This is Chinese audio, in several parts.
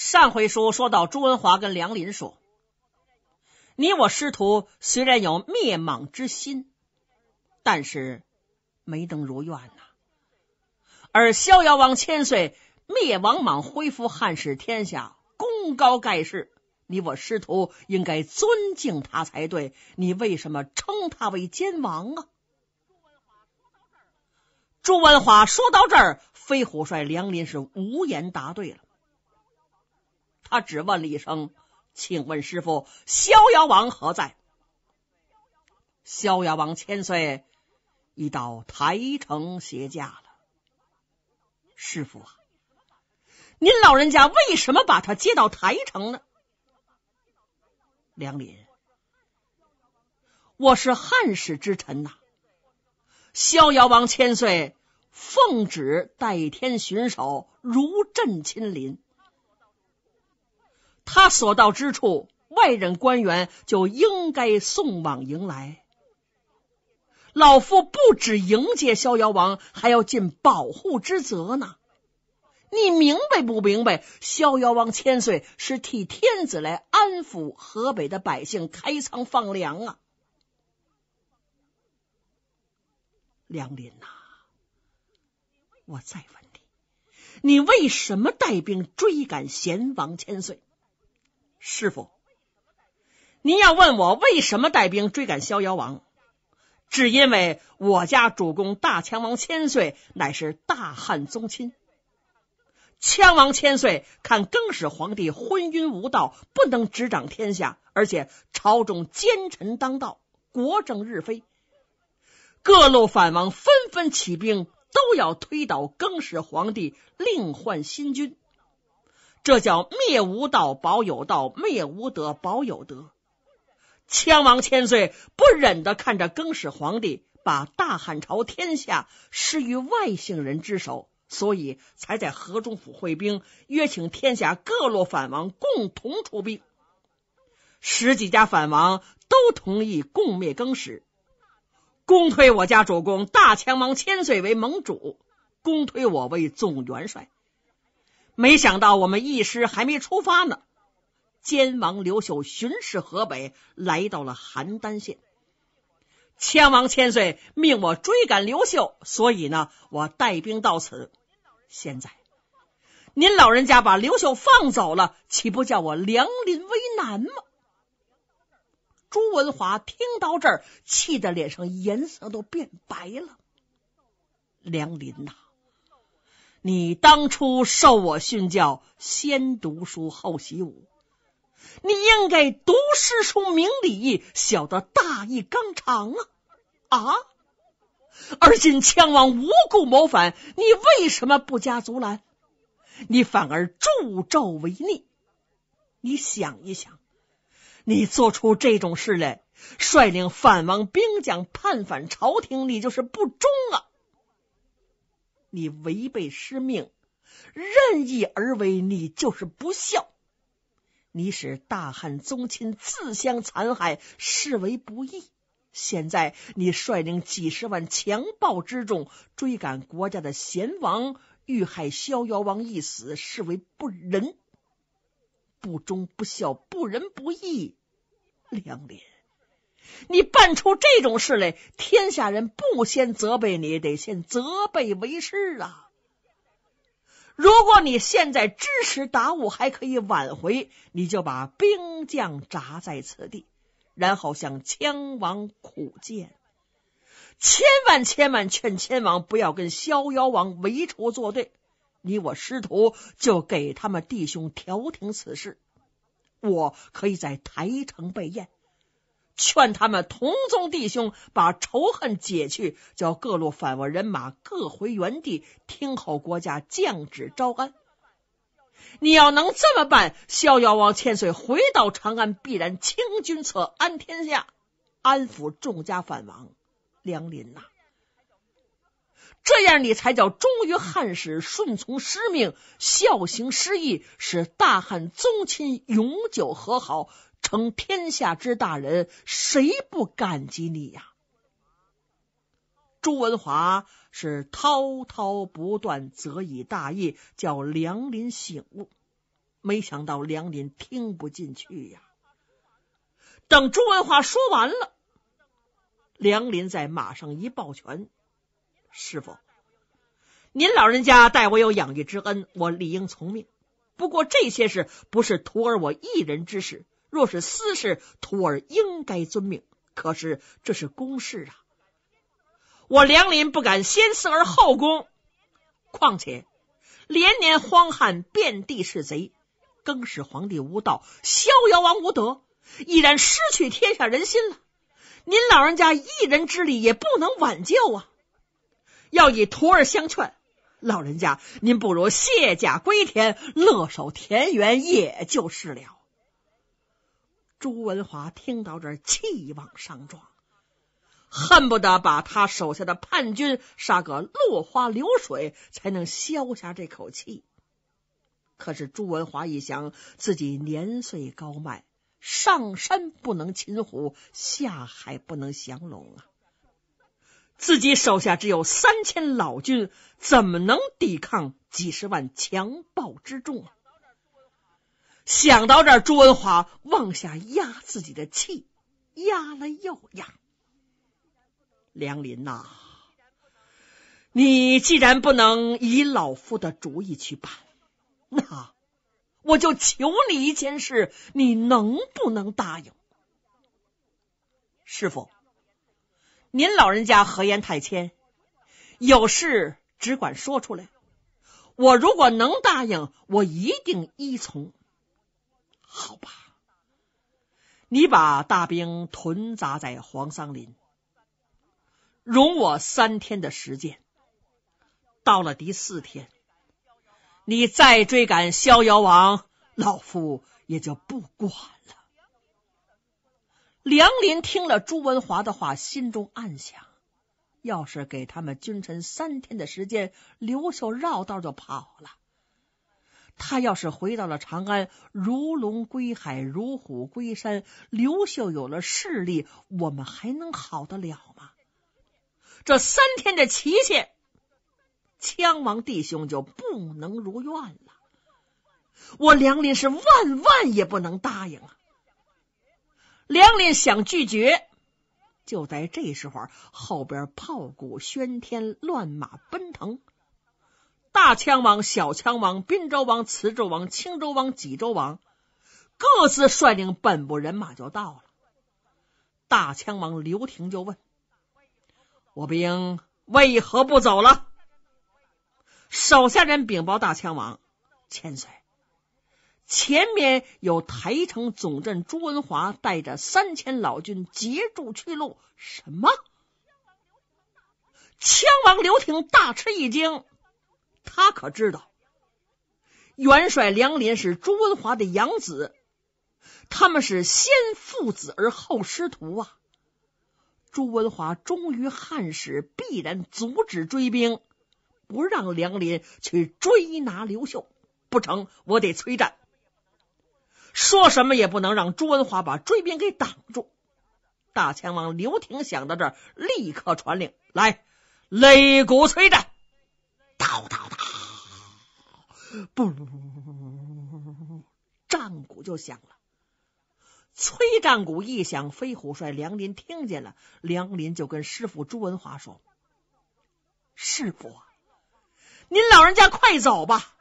上回书说到，朱文华跟梁林说：“你我师徒虽然有灭莽之心，但是没能如愿呐。而逍遥王千岁灭王莽，恢复汉室天下，功高盖世。你我师徒应该尊敬他才对。你为什么称他为奸王啊？”朱文华说到这儿，飞虎帅梁林是无言答对了。他只问了一声：“请问师傅，逍遥王何在？”逍遥王千岁已到台城歇驾了。师傅啊，您老人家为什么把他接到台城呢？梁林，我是汉室之臣呐。逍遥王千岁奉旨代天巡守，如朕亲临。他所到之处，外任官员就应该送往迎来。老夫不止迎接逍遥王，还要尽保护之责呢。你明白不明白？逍遥王千岁是替天子来安抚河北的百姓，开仓放粮啊！梁林呐，我再问你，你为什么带兵追赶贤王千岁？师傅，您要问我为什么带兵追赶逍遥王，只因为我家主公大枪王千岁乃是大汉宗亲。枪王千岁看更始皇帝昏庸无道，不能执掌天下，而且朝中奸臣当道，国政日非，各路反王纷纷起兵，都要推倒更始皇帝，另换新君。这叫灭无道，保有道；灭无德，保有德。枪王千岁不忍的看着更始皇帝把大汉朝天下施于外姓人之手，所以才在河中府会兵，约请天下各路反王共同出兵。十几家反王都同意共灭更始，公推我家主公大枪王千岁为盟主，公推我为总元帅。没想到我们义师还没出发呢，监王刘秀巡视河北，来到了邯郸县。千王千岁命我追赶刘秀，所以呢，我带兵到此。现在您老人家把刘秀放走了，岂不叫我梁林为难吗？朱文华听到这儿，气得脸上颜色都变白了。梁林呐！你当初受我训教，先读书后习武，你应该读诗书明理，晓得大义纲常啊！啊！而今枪王无故谋反，你为什么不加阻拦？你反而助纣为逆！你想一想，你做出这种事来，率领反王兵将叛反朝廷，你就是不忠啊！你违背师命，任意而为，你就是不孝。你使大汉宗亲自相残害，视为不义。现在你率领几十万强暴之众追赶国家的贤王，遇害逍遥王一死，视为不仁、不忠、不孝、不仁、不义，两连。你办出这种事来，天下人不先责备你，得先责备为师啊！如果你现在支持达悟，还可以挽回，你就把兵将扎在此地，然后向羌王苦谏。千万千万劝千王不要跟逍遥王为仇作对，你我师徒就给他们弟兄调停此事。我可以在台城备宴。劝他们同宗弟兄把仇恨解去，叫各路反王人马各回原地，听候国家降旨招安。你要能这么办，逍遥王千岁回到长安，必然清君侧，安天下，安抚众家反王。梁林呐，这样你才叫忠于汉室，顺从师命，孝行师义，使大汉宗亲永久和好。成天下之大人，谁不感激你呀？朱文华是滔滔不断，则以大义叫梁林醒悟。没想到梁林听不进去呀。等朱文华说完了，梁林在马上一抱拳：“师傅，您老人家待我有养育之恩，我理应从命。不过这些事不是徒儿我一人之事。”若是私事，徒儿应该遵命。可是这是公事啊！我梁林不敢先私而后公。况且连年荒旱，遍地是贼。更始皇帝无道，逍遥王无德，已然失去天下人心了。您老人家一人之力也不能挽救啊！要以徒儿相劝，老人家，您不如卸甲归田，乐守田园，也就是了。朱文华听到这儿，气往上撞，恨不得把他手下的叛军杀个落花流水，才能消下这口气。可是朱文华一想，自己年岁高迈，上山不能擒虎，下海不能降龙啊！自己手下只有三千老军，怎么能抵抗几十万强暴之众啊？想到这儿，朱文华往下压自己的气，压了又压。梁林呐，你既然不能以老夫的主意去办，那我就求你一件事，你能不能答应？师傅，您老人家何言太谦？有事只管说出来。我如果能答应，我一定依从。好吧，你把大兵屯扎在黄桑林，容我三天的时间。到了第四天，你再追赶逍遥王，老夫也就不管了。梁林听了朱文华的话，心中暗想：要是给他们君臣三天的时间，刘秀绕道就跑了。他要是回到了长安，如龙归海，如虎归山。刘秀有了势力，我们还能好得了吗？这三天的期限，枪王弟兄就不能如愿了。我梁林是万万也不能答应啊！梁林想拒绝，就在这时候，后边炮鼓喧天，乱马奔腾。大枪王、小枪王、滨州王、磁州王、青州王、济州王各自率领本部人马就到了。大枪王刘廷就问：“我兵为何不走了？”手下人禀报大枪王：“千岁，前面有台城总镇朱文华带着三千老军截住去路。”什么？枪王刘廷大吃一惊。他可知道，元帅梁林是朱文华的养子，他们是先父子而后师徒啊！朱文华忠于汉室，必然阻止追兵，不让梁林去追拿刘秀。不成，我得催战，说什么也不能让朱文华把追兵给挡住。大前王刘廷想到这儿，立刻传令来擂鼓催战，哒哒哒。不，战鼓就响了。催战鼓一响，飞虎帅梁林听见了。梁林就跟师傅朱文华说：“师傅，您老人家快走吧！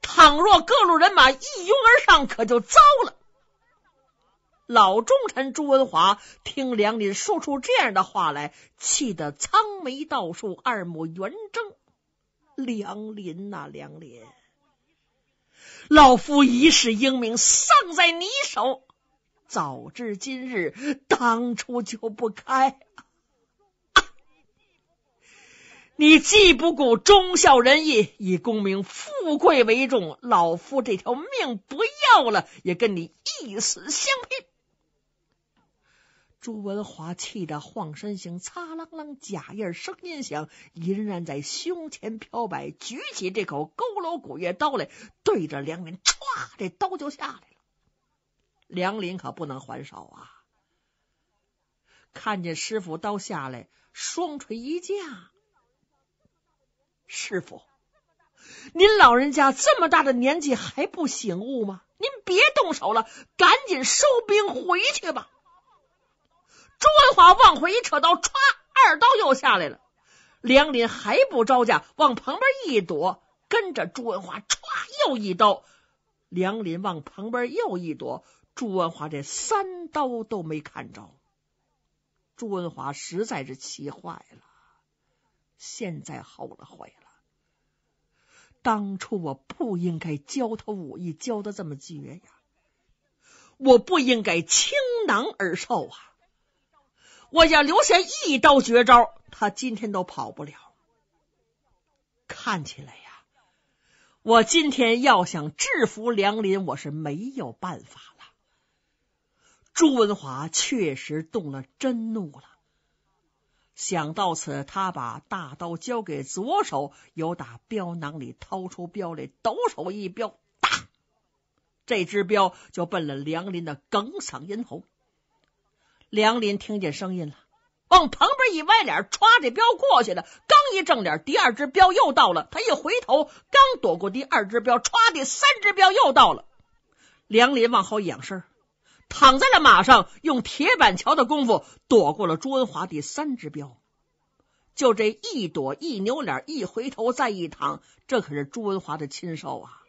倘若各路人马一拥而上，可就糟了。”老忠臣朱文华听梁林说出这样的话来，气得苍眉倒竖，二目圆睁。梁林呐，梁林！老夫一世英名丧在你手，早知今日，当初就不开。你既不顾忠孝仁义，以功名富贵为重，老夫这条命不要了，也跟你一死相拼。朱文华气得晃身形，擦啷啷，假音声音响，隐然在胸前飘摆。举起这口佝偻古月刀来，对着梁林，歘，这刀就下来了。梁林可不能还手啊！看见师傅刀下来，双锤一架。师傅，您老人家这么大的年纪还不醒悟吗？您别动手了，赶紧收兵回去吧。朱文华往回一扯刀，歘，二刀又下来了。梁林还不招架，往旁边一躲，跟着朱文华歘，又一刀。梁林往旁边又一躲，朱文华这三刀都没看着。朱文华实在是气坏了，现在后悔了，当初我不应该教他武艺教的这么绝呀，我不应该倾囊而受啊。我要留下一刀绝招，他今天都跑不了。看起来呀，我今天要想制服梁林，我是没有办法了。朱文华确实动了真怒了。想到此，他把大刀交给左手，由打镖囊里掏出镖来，抖手一镖，哒，这只镖就奔了梁林的哽嗓咽喉。梁林听见声音了，往旁边一歪脸，唰，这镖过去了。刚一正脸，第二只镖又到了。他一回头，刚躲过第二只镖，唰第三只镖又到了。梁林往后仰身，躺在了马上，用铁板桥的功夫躲过了朱文华第三只镖。就这一躲，一扭脸，一回头，再一躺，这可是朱文华的亲兽啊！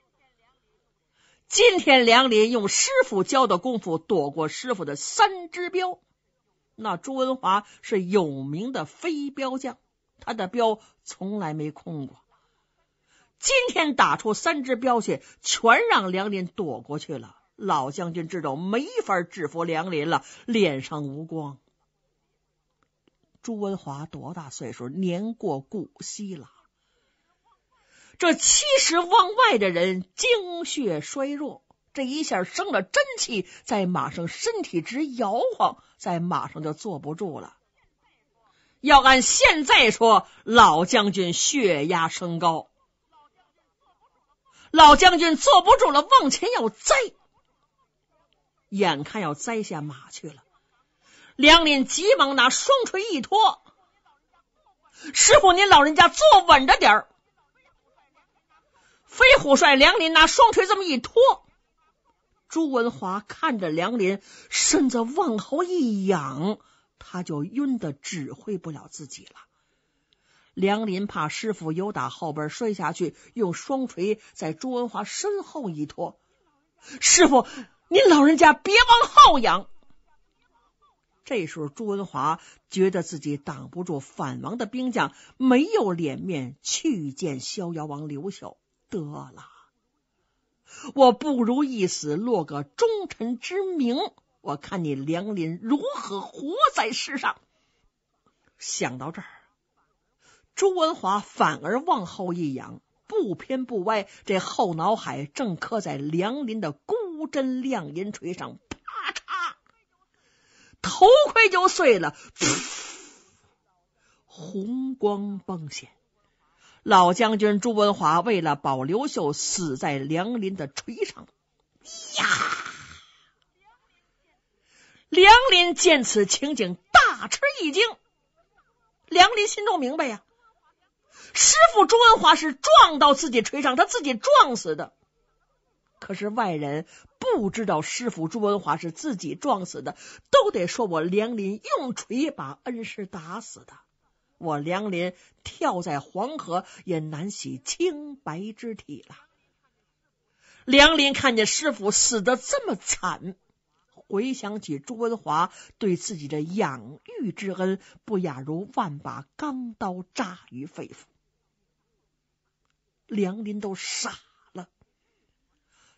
今天梁林用师傅教的功夫躲过师傅的三只镖。那朱文华是有名的飞镖将，他的镖从来没空过。今天打出三支镖去，全让梁林躲过去了。老将军知道没法制服梁林了，脸上无光。朱文华多大岁数？年过古稀了。这七十往外的人，精血衰弱。这一下生了真气，在马上身体直摇晃，在马上就坐不住了。要按现在说，老将军血压升高，老将军坐不住了，往前要栽，眼看要栽下马去了。梁林急忙拿双锤一托，师傅您老人家坐稳着点儿。飞虎帅梁林拿双锤这么一托。朱文华看着梁林，身子往后一仰，他就晕的指挥不了自己了。梁林怕师傅有打后边摔下去，用双锤在朱文华身后一托：“师傅，您老人家别往后仰。”这时候朱文华觉得自己挡不住反王的兵将，没有脸面去见逍遥王刘秀，得了。我不如一死，落个忠臣之名。我看你梁林如何活在世上。想到这儿，朱文华反而往后一仰，不偏不歪，这后脑海正磕在梁林的孤针亮银锤上，啪嚓，头盔就碎了，红光迸现。老将军朱文华为了保刘秀，死在梁林的锤上。呀！梁林见此情景，大吃一惊。梁林心中明白呀，师傅朱文华是撞到自己锤上，他自己撞死的。可是外人不知道，师傅朱文华是自己撞死的，都得说我梁林用锤把恩师打死的。我梁林跳在黄河也难洗清白之体了。梁林看见师傅死的这么惨，回想起朱文华对自己的养育之恩，不亚如万把钢刀扎于肺腑。梁林都傻了。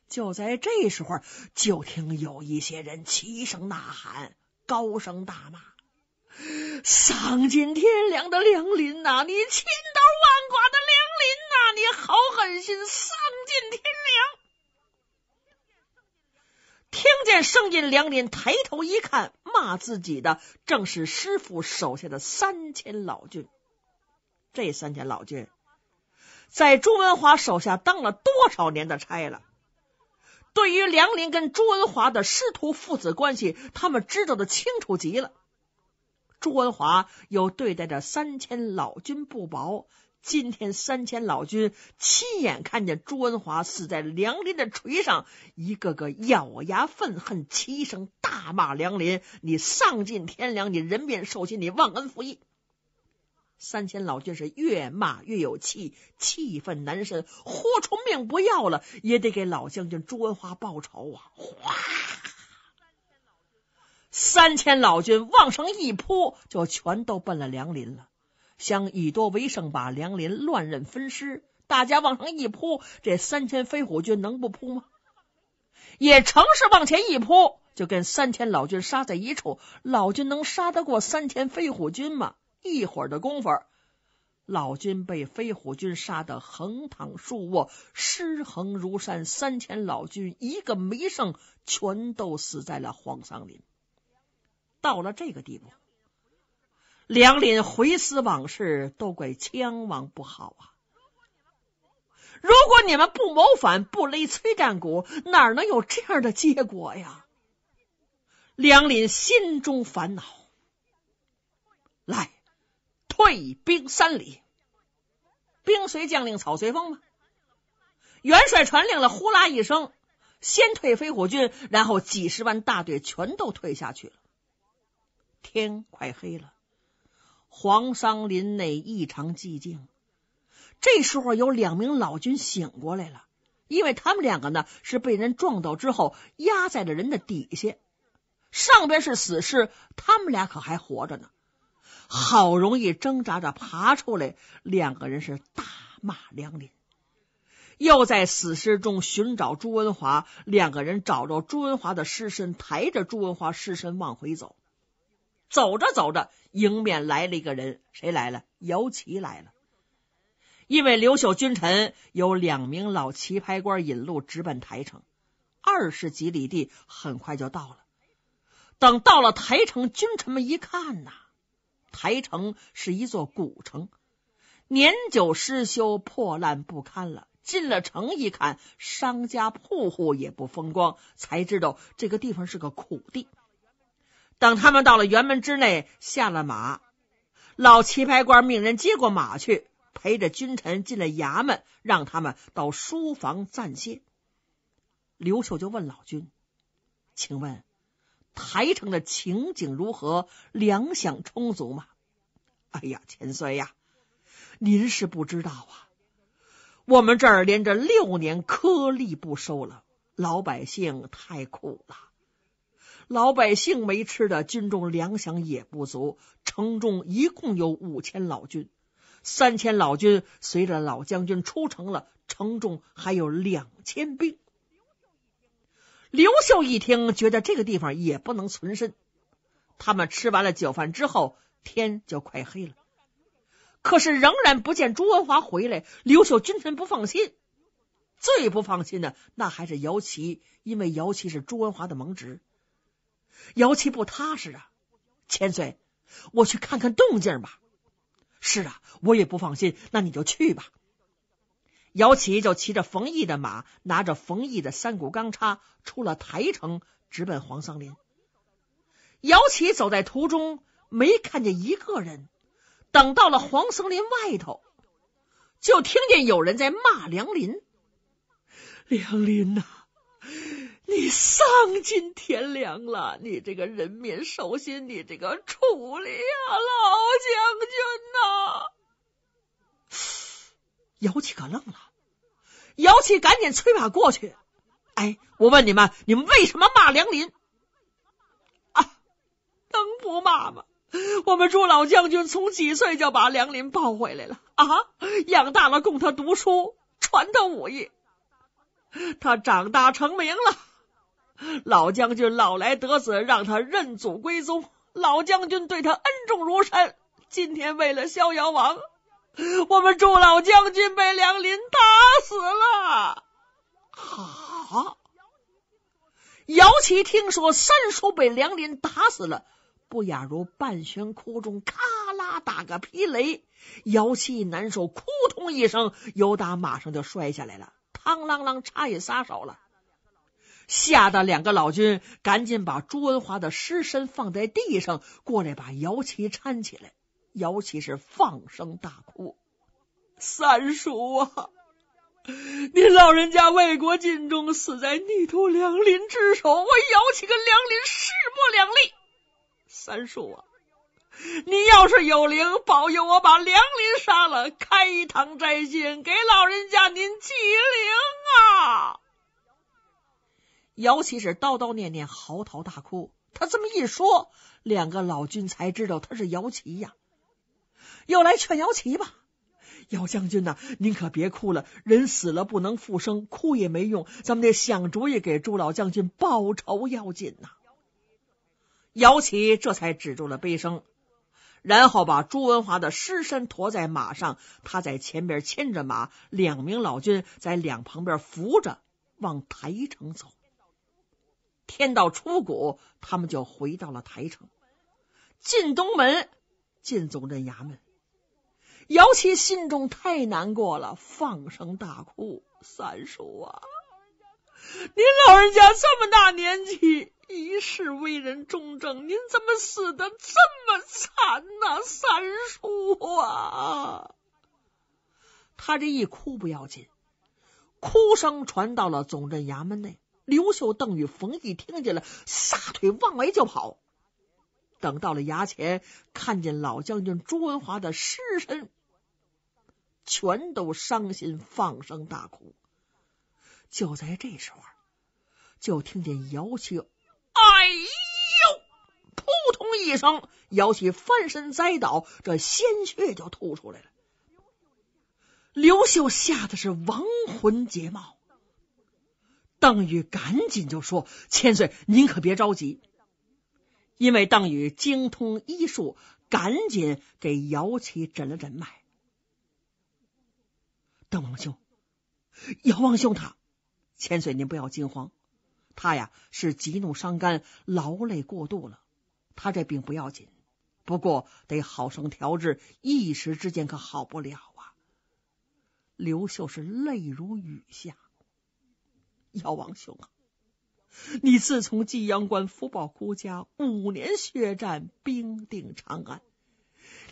就在这时候，就听有一些人齐声呐喊，高声大骂。丧尽天良的梁林呐，你千刀万剐的梁林呐，你好狠心，丧尽天良！听见声音，梁林抬头一看，骂自己的正是师傅手下的三千老君。这三千老君，在朱文华手下当了多少年的差了？对于梁林跟朱文华的师徒父子关系，他们知道的清楚极了。朱文华又对待这三千老军不薄，今天三千老军亲眼看见朱文华死在梁林的锤上，一个个咬牙愤恨，齐声大骂梁林：“你丧尽天良，你人面兽心，你忘恩负义！”三千老军是越骂越有气，气愤难伸，豁出命不要了，也得给老将军朱文华报仇啊！哗！三千老军往上一扑，就全都奔了梁林了，想以多为胜，把梁林乱刃分尸。大家往上一扑，这三千飞虎军能不扑吗？也成是往前一扑，就跟三千老军杀在一处。老军能杀得过三千飞虎军吗？一会儿的功夫，老军被飞虎军杀得横躺竖卧，尸横如山。三千老军一个没剩，全都死在了黄桑林。到了这个地步，梁林回思往事，都怪枪王不好啊！如果你们不谋反，不勒催战鼓，哪能有这样的结果呀？梁林心中烦恼，来，退兵三里，兵随将令，草随风吗？元帅传令了，呼啦一声，先退飞虎军，然后几十万大队全都退下去了。天快黑了，黄桑林内异常寂静。这时候有两名老军醒过来了，因为他们两个呢是被人撞倒之后压在了人的底下，上边是死尸，他们俩可还活着呢。好容易挣扎着爬出来，两个人是大骂梁林，又在死尸中寻找朱文华。两个人找着朱文华的尸身，抬着朱文华尸身往回走。走着走着，迎面来了一个人。谁来了？姚琦来了。因为刘秀君臣有两名老旗牌官引路，直奔台城。二十几里地，很快就到了。等到了台城，君臣们一看呐，台城是一座古城，年久失修，破烂不堪了。进了城一看，商家铺户也不风光，才知道这个地方是个苦地。等他们到了辕门之内，下了马，老旗牌官命人接过马去，陪着君臣进了衙门，让他们到书房暂歇。刘秀就问老君：“请问台城的情景如何？粮饷充足吗？”“哎呀，千岁呀，您是不知道啊，我们这儿连着六年颗粒不收了，老百姓太苦了。”老百姓没吃的，军中粮饷也不足。城中一共有五千老军，三千老军随着老将军出城了，城中还有两千兵。刘秀一听，觉得这个地方也不能存身。他们吃完了酒饭之后，天就快黑了，可是仍然不见朱文华回来。刘秀君臣不放心，最不放心的那还是姚琦，因为姚琦是朱文华的盟侄。姚琪不踏实啊，千岁，我去看看动静吧。是啊，我也不放心，那你就去吧。姚琪就骑着冯毅的马，拿着冯毅的三股钢叉，出了台城，直奔黄桑林。姚琪走在途中，没看见一个人。等到了黄桑林外头，就听见有人在骂梁林：“梁林呐！”你丧尽天良了！你这个人面兽心！你这个楚力啊，老将军呐！姚启可愣了，姚启赶紧催马过去。哎，我问你们，你们为什么骂梁林？啊，能不骂吗？我们朱老将军从几岁就把梁林抱回来了啊，养大了，供他读书，传他武艺，他长大成名了。老将军老来得子，让他认祖归宗。老将军对他恩重如山。今天为了逍遥王，我们祝老将军被梁林打死了。好，姚琪听说三叔被梁林打死了，不亚如半悬空中，咔啦打个霹雷。姚琪难受，扑通一声，尤达马上就摔下来了，嘡啷啷差也撒手了。吓得两个老君赶紧把朱文华的尸身放在地上，过来把姚琪搀起来。姚琪是放声大哭：“三叔啊，您老人家为国尽忠，死在逆徒梁林之手，我姚琪跟梁林势不两立。三叔啊，你要是有灵，保佑我把梁林杀了，开堂摘戒，给老人家您祭灵啊！”姚奇是叨叨念念，嚎啕大哭。他这么一说，两个老君才知道他是姚奇呀。要来劝姚奇吧，姚将军呐，您可别哭了，人死了不能复生，哭也没用。咱们得想主意给朱老将军报仇要紧呐。姚奇这才止住了悲声，然后把朱文华的尸身驮在马上，他在前边牵着马，两名老君在两旁边扶着，往台城走。天道出谷，他们就回到了台城，进东门，进总镇衙门。姚琪心中太难过了，放声大哭：“三叔啊，您老人家这么大年纪，一世为人忠正，您怎么死的这么惨呐？三叔啊！”他这一哭不要紧，哭声传到了总镇衙门内。刘秀、邓禹、冯异听见了，撒腿往外就跑。等到了衙前，看见老将军朱文华的尸身，全都伤心，放声大哭。就在这时候，就听见姚启，哎呦！扑通一声，姚启翻身栽倒，这鲜血就吐出来了。刘秀吓得是亡魂皆冒。邓禹赶紧就说：“千岁，您可别着急，因为邓禹精通医术，赶紧给姚琪诊了诊脉。邓王兄，姚王兄，他千岁，您不要惊慌，他呀是急怒伤肝，劳累过度了。他这病不要紧，不过得好生调治，一时之间可好不了啊。”刘秀是泪如雨下。姚王兄啊，你自从晋阳关福报孤家五年血战，兵定长安，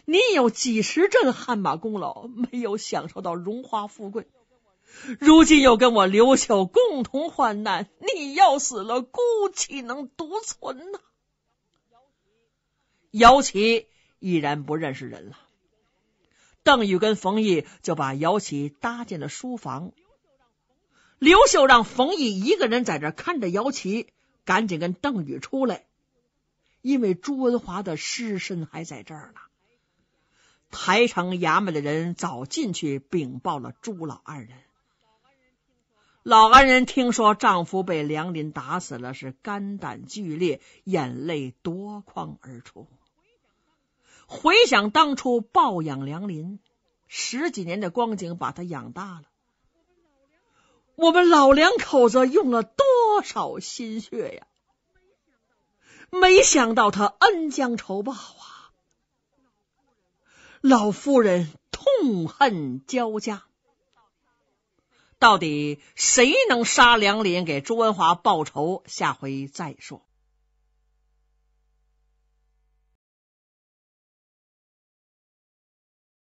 你有几十阵汗马功劳，没有享受到荣华富贵。如今又跟我刘秀共同患难，你要死了，孤岂能独存呢？姚琪已然不认识人了。邓禹跟冯毅就把姚琪搭进了书房。刘秀让冯毅一个人在这看着姚琪，赶紧跟邓宇出来，因为朱文华的尸身还在这儿呢。台城衙门的人早进去禀报了朱老安人，老安人听说丈夫被梁林打死了，是肝胆俱裂，眼泪夺眶而出。回想当初抱养梁林十几年的光景，把他养大了。我们老两口子用了多少心血呀？没想到他恩将仇报啊！老夫人痛恨交加。到底谁能杀梁林给朱文华报仇？下回再说。